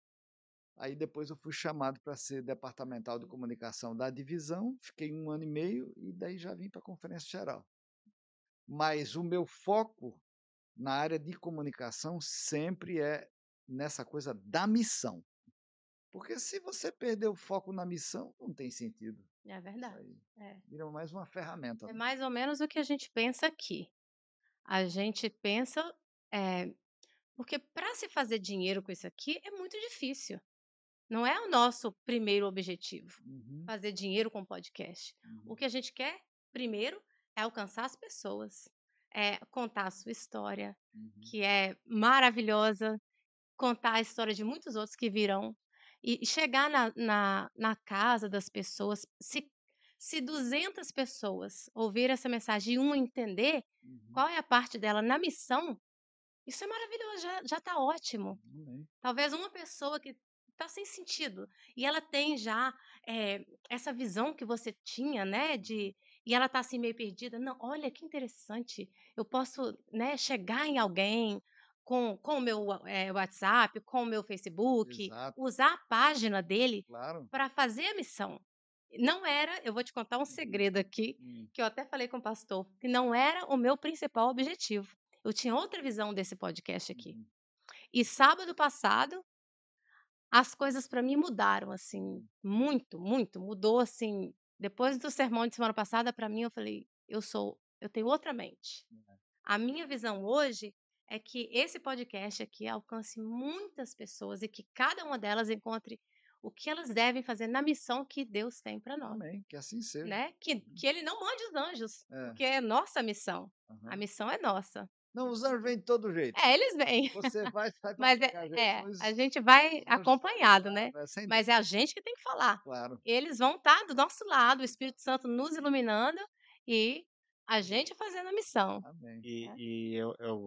aí depois eu fui chamado para ser departamental de uhum. comunicação da divisão, fiquei um ano e meio e daí já vim para a Conferência Geral. Mas o meu foco na área de comunicação sempre é nessa coisa da missão. Porque se você perder o foco na missão, não tem sentido. É verdade. É. Vira mais uma ferramenta. É né? mais ou menos o que a gente pensa aqui. A gente pensa. É, porque para se fazer dinheiro com isso aqui é muito difícil. Não é o nosso primeiro objetivo uhum. fazer dinheiro com podcast. Uhum. O que a gente quer, primeiro, é alcançar as pessoas, é contar a sua história, uhum. que é maravilhosa, contar a história de muitos outros que virão e chegar na, na, na casa das pessoas, se, se 200 pessoas ouvir essa mensagem e uma entender uhum. qual é a parte dela na missão, isso é maravilhoso, já, já tá ótimo. Uhum. Talvez uma pessoa que tá sem sentido e ela tem já é, essa visão que você tinha, né, de e ela tá assim meio perdida. Não, olha que interessante. Eu posso, né, chegar em alguém com, com o meu é, WhatsApp, com o meu Facebook, Exato. usar a página dele claro. para fazer a missão. Não era, eu vou te contar um uhum. segredo aqui, hum. que eu até falei com o pastor, que não era o meu principal objetivo. Eu tinha outra visão desse podcast aqui. Hum. E sábado passado, as coisas para mim mudaram, assim, hum. muito, muito. Mudou, assim, depois do sermão de semana passada, para mim, eu falei, eu sou, eu tenho outra mente. É. A minha visão hoje é que esse podcast aqui alcance muitas pessoas e que cada uma delas encontre o que elas devem fazer na missão que Deus tem para nós. Amém, que assim seja. Né? Que, uhum. que ele não mande os anjos, é. porque é nossa missão. Uhum. A missão é nossa. Não, os anjos vêm de todo jeito. É, eles vêm. Você vai, sai Mas é, a gente, é, a gente vai acompanhado, né? É, Mas é a gente que tem que falar. Claro. Eles vão estar tá do nosso lado, o Espírito Santo nos iluminando e a gente fazendo a missão. Amém. E, é. e eu, eu,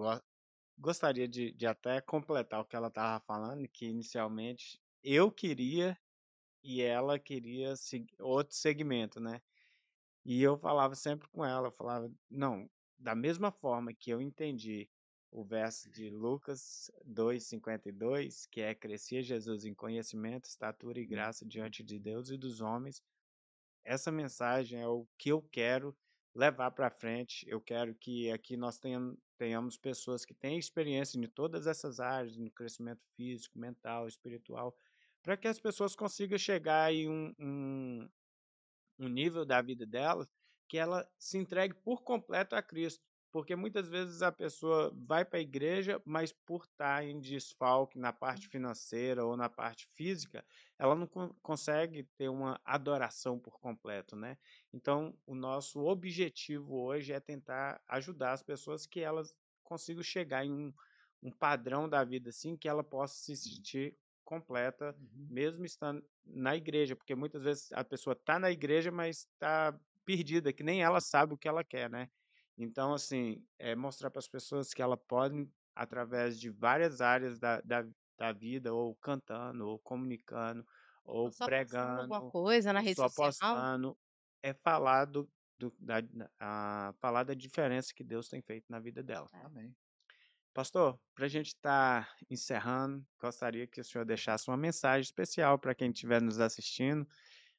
gostaria de, de até completar o que ela estava falando, que inicialmente eu queria e ela queria outro segmento, né? E eu falava sempre com ela, eu falava, não, da mesma forma que eu entendi o verso de Lucas 2:52, que é crescia Jesus em conhecimento, estatura e uhum. graça diante de Deus e dos homens. Essa mensagem é o que eu quero levar para frente. Eu quero que aqui nós tenhamos pessoas que têm experiência em todas essas áreas, no crescimento físico, mental, espiritual, para que as pessoas consigam chegar em um, um, um nível da vida delas que ela se entregue por completo a Cristo. Porque muitas vezes a pessoa vai para a igreja, mas por estar tá em desfalque na parte uhum. financeira ou na parte física, ela não co consegue ter uma adoração por completo, né? Então, o nosso objetivo hoje é tentar ajudar as pessoas que elas consigam chegar em um, um padrão da vida assim, que ela possa se sentir completa, uhum. mesmo estando na igreja, porque muitas vezes a pessoa está na igreja, mas está perdida, que nem ela sabe o que ela quer, né? Então, assim, é mostrar para as pessoas que ela pode, através de várias áreas da, da, da vida, ou cantando, ou comunicando, ou só pregando. alguma coisa na rede só social. postando. É falar, do, do da, a, falar da diferença que Deus tem feito na vida dela. Amém. Pastor, para a gente estar tá encerrando, gostaria que o senhor deixasse uma mensagem especial para quem estiver nos assistindo,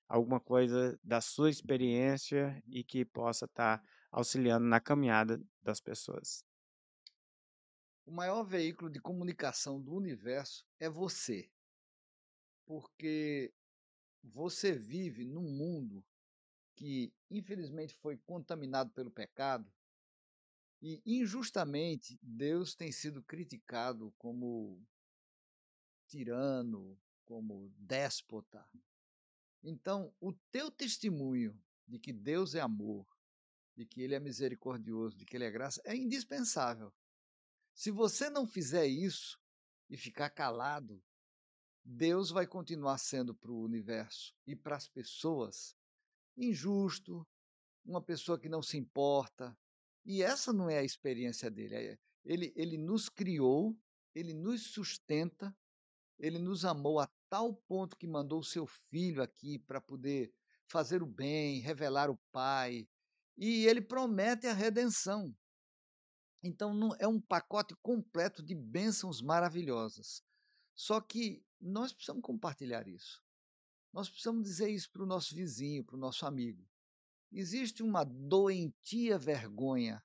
alguma coisa da sua experiência e que possa estar tá auxiliando na caminhada das pessoas. O maior veículo de comunicação do universo é você. Porque você vive num mundo que infelizmente foi contaminado pelo pecado e injustamente Deus tem sido criticado como tirano, como déspota. Então, o teu testemunho de que Deus é amor, de que ele é misericordioso, de que ele é graça, é indispensável. Se você não fizer isso e ficar calado, Deus vai continuar sendo para o universo e para as pessoas injusto, uma pessoa que não se importa. E essa não é a experiência dele. É, ele, ele nos criou, ele nos sustenta, ele nos amou a tal ponto que mandou o seu filho aqui para poder fazer o bem, revelar o Pai, e ele promete a redenção. Então não, é um pacote completo de bênçãos maravilhosas. Só que nós precisamos compartilhar isso. Nós precisamos dizer isso para o nosso vizinho, para o nosso amigo. Existe uma doentia vergonha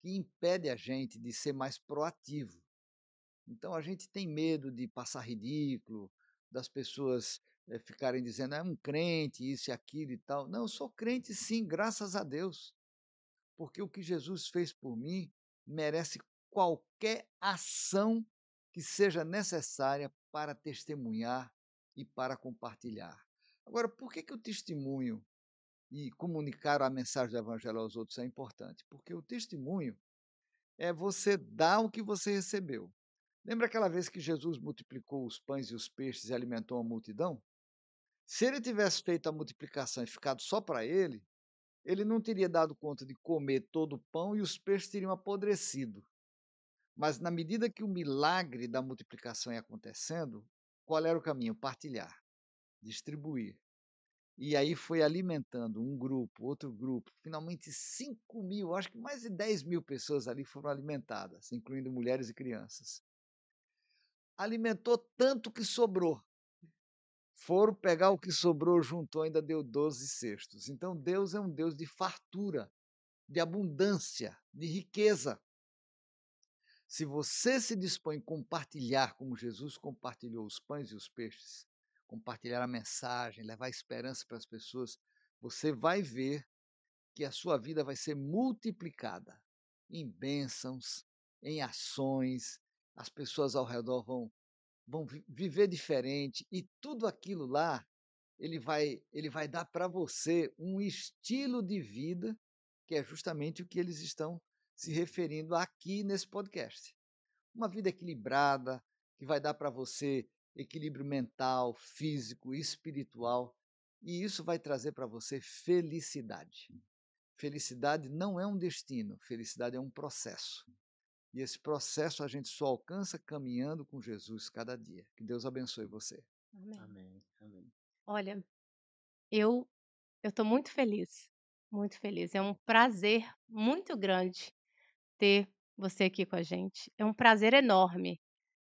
que impede a gente de ser mais proativo. Então a gente tem medo de passar ridículo, das pessoas é, ficarem dizendo, ah, é um crente, isso e aquilo e tal. Não, eu sou crente sim, graças a Deus. Porque o que Jesus fez por mim merece qualquer ação que seja necessária para testemunhar e para compartilhar. Agora, por que, que o testemunho e comunicar a mensagem do Evangelho aos outros é importante? Porque o testemunho é você dar o que você recebeu. Lembra aquela vez que Jesus multiplicou os pães e os peixes e alimentou a multidão? Se ele tivesse feito a multiplicação e ficado só para ele, ele não teria dado conta de comer todo o pão e os peixes teriam apodrecido. Mas na medida que o milagre da multiplicação ia acontecendo, qual era o caminho? Partilhar, distribuir. E aí foi alimentando um grupo, outro grupo, finalmente 5 mil, acho que mais de 10 mil pessoas ali foram alimentadas, incluindo mulheres e crianças alimentou tanto que sobrou. Foram pegar o que sobrou, juntou, ainda deu 12 cestos. Então Deus é um Deus de fartura, de abundância, de riqueza. Se você se dispõe a compartilhar como Jesus compartilhou os pães e os peixes, compartilhar a mensagem, levar esperança para as pessoas, você vai ver que a sua vida vai ser multiplicada em bênçãos, em ações, as pessoas ao redor vão, vão viver diferente e tudo aquilo lá ele vai, ele vai dar para você um estilo de vida que é justamente o que eles estão se referindo aqui nesse podcast. Uma vida equilibrada que vai dar para você equilíbrio mental, físico, espiritual e isso vai trazer para você felicidade. Felicidade não é um destino, felicidade é um processo. E esse processo a gente só alcança caminhando com Jesus cada dia. Que Deus abençoe você. Amém. Amém. Amém. Olha, eu eu estou muito feliz, muito feliz. É um prazer muito grande ter você aqui com a gente. É um prazer enorme,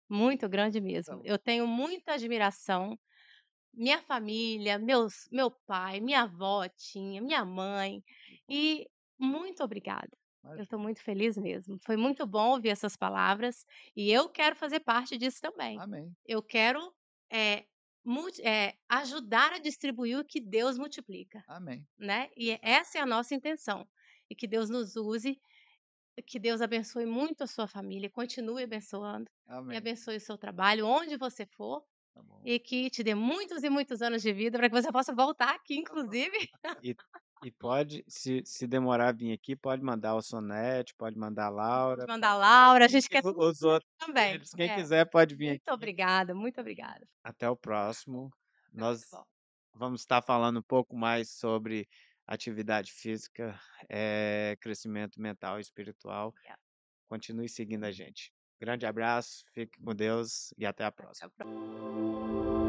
muito grande mesmo. Então, eu tenho muita admiração. Minha família, meus, meu pai, minha avó tinha, minha mãe. E muito obrigada. Eu estou muito feliz mesmo. Foi muito bom ouvir essas palavras e eu quero fazer parte disso também. Amém. Eu quero é, é, ajudar a distribuir o que Deus multiplica. Amém. Né? E essa é a nossa intenção. E que Deus nos use, que Deus abençoe muito a sua família, continue abençoando Amém. e abençoe o seu trabalho, onde você for. Tá e que te dê muitos e muitos anos de vida para que você possa voltar aqui, tá inclusive. Tá e e pode, se, se demorar a vir aqui, pode mandar o Sonete, pode mandar a Laura. Pode mandar a Laura, a gente quer os outros também. Eles, quem é. quiser pode vir muito aqui. Muito obrigada, muito obrigada. Até o próximo. Nós vamos estar falando um pouco mais sobre atividade física, é, crescimento mental e espiritual. Yeah. Continue seguindo a gente. Grande abraço, fique com Deus e até a próxima. Até a próxima.